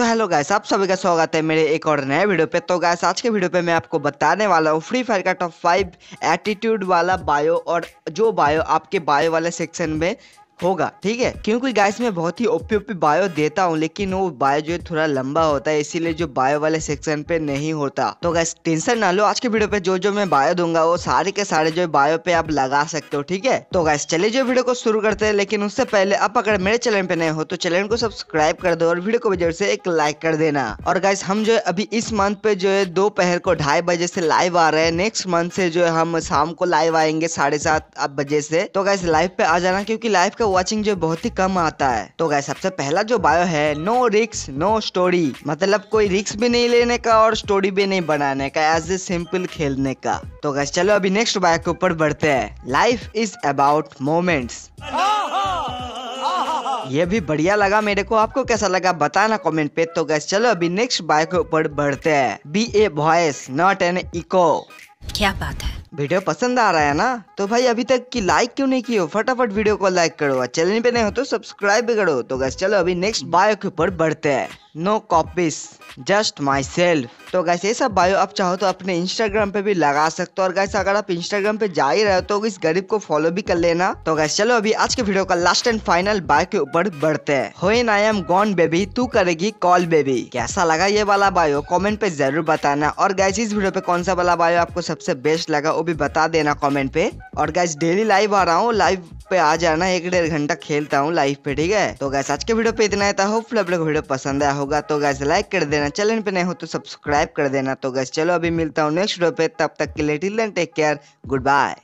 तो hello guys आप सभी का स्वागत है मेरे एक और नए वीडियो पे तो गाइस आज के वीडियो पे मैं आपको बताने वाला हूँ फ्री फायर का टॉप फाइव एटीट्यूड वाला बायो और जो बायो आपके बायो वाले सेक्शन में होगा ठीक है क्योंकि गाइस मैं बहुत ही ओपी ओपी बायो देता हूँ लेकिन वो बायो जो है थोड़ा लंबा होता है इसीलिए जो बायो वाले सेक्शन पे नहीं होता तो गाइस टेंशन ना लो आज के वीडियो पे जो जो मैं बायो दूंगा वो सारे के सारे जो बायो पे आप लगा सकते हो ठीक है तो गाइस चले जो वीडियो को शुरू करते हैं लेकिन उससे पहले आप अगर मेरे चैनल पे नए हो तो चैनल को सब्सक्राइब कर दो और वीडियो को जरूर से एक लाइक कर देना और गाइस हम जो है अभी इस मंथ पे जो है दोपहर को ढाई बजे से लाइव आ रहे हैं नेक्स्ट मंथ से जो है हम शाम को लाइव आएंगे साढ़े सात बजे से तो गाइस लाइव पे आ जाना क्योंकि लाइव का वॉचिंग जो बहुत ही कम आता है तो गाय सबसे पहला जो बायो है नो रिक्स नो स्टोरी मतलब कोई रिक्स भी नहीं लेने का और स्टोरी भी नहीं बनाने का एज ए सिंपल खेलने का तो गाय चलो अभी नेक्स्ट बायो के ऊपर बढ़ते हैं लाइफ इज अबाउट मोमेंट्स ये भी बढ़िया लगा मेरे को आपको कैसा लगा बताना कमेंट पे तो गैस चलो अभी नेक्स्ट बायो के ऊपर बढ़ते हैं be a voice not an echo क्या बात है वीडियो पसंद आ रहा है ना तो भाई अभी तक की लाइक क्यों नहीं किया फटाफट वीडियो को लाइक करो चैनल पे नहीं हो तो सब्सक्राइब भी करो तो गैस चलो अभी नेक्स्ट बायो के ऊपर बढ़ते हैं no copies just myself तो गैस ये सब बायो आप चाहो तो अपने इंस्टाग्राम पे भी लगा सकते हो और गैस अगर आप इंस्टाग्राम पे जा ही रहे हो तो इस गरीब को फॉलो भी कर लेना तो गैस चलो अभी आज के वीडियो का लास्ट एंड फाइनल बायो के ऊपर बढ़ते हैं होइन आई एम गॉन बेबी तू करेगी कॉल बेबी कैसा लगा ये वाला बायो कॉमेंट पे जरूर बताना और गैस इस वीडियो पे कौन सा वाला बायो आपको सबसे बेस्ट लगा वो भी बता देना कॉमेंट पे और गैस डेली लाइव आ रहा हूँ लाइव पे आ जाना एक डेढ़ घंटा खेलता हूँ लाइव पे ठीक है तो गैस आज के वीडियो पे इतना था होप वीडियो पसंद आया होगा तो गैस लाइक कर देना चैनल पे नहीं हो तो सब्सक्राइब कर देना तो गैस चलो अभी मिलता हूँ नेक्स्ट वीडियो पे तब तक के लिए till take care good bye